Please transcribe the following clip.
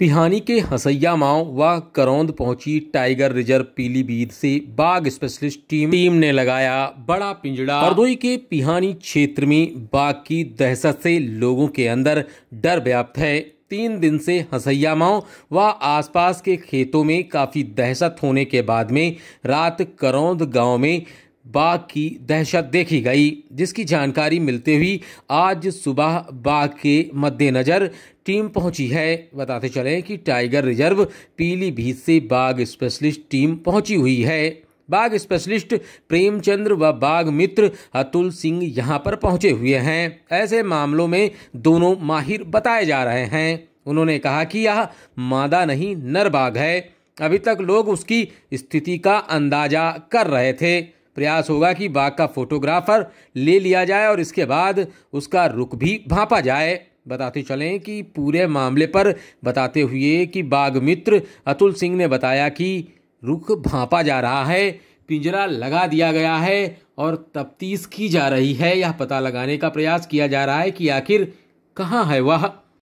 पिहानी के हसैया माओ व करौंद पहुंची टाइगर रिजर्व पीलीभीत से बाघ स्पेशलिस्ट टीम टीम ने लगाया बड़ा पिंजड़ा हरदोई के पिहानी क्षेत्र में बाघ की दहशत से लोगों के अंदर डर व्याप्त है तीन दिन से हसैया माओ व आसपास के खेतों में काफ़ी दहशत होने के बाद में रात करौंद गांव में बाघ की दहशत देखी गई जिसकी जानकारी मिलते हुई आज सुबह बाघ के मद्देनज़र टीम पहुंची है बताते चलें कि टाइगर रिजर्व पीलीभीत से बाघ स्पेशलिस्ट टीम पहुंची हुई है बाघ स्पेशलिस्ट प्रेमचंद्र व बाघ मित्र अतुल सिंह यहां पर पहुंचे हुए हैं ऐसे मामलों में दोनों माहिर बताए जा रहे हैं उन्होंने कहा कि यह मादा नहीं नर बाघ है अभी तक लोग उसकी स्थिति का अंदाजा कर रहे थे प्रयास होगा कि बाघ का फोटोग्राफर ले लिया जाए और इसके बाद उसका रुख भी भापा जाए बताते चलें कि पूरे मामले पर बताते हुए कि बाघ मित्र अतुल सिंह ने बताया कि रुख भापा जा रहा है पिंजरा लगा दिया गया है और तफ्तीश की जा रही है यह पता लगाने का प्रयास किया जा रहा है कि आखिर कहाँ है वह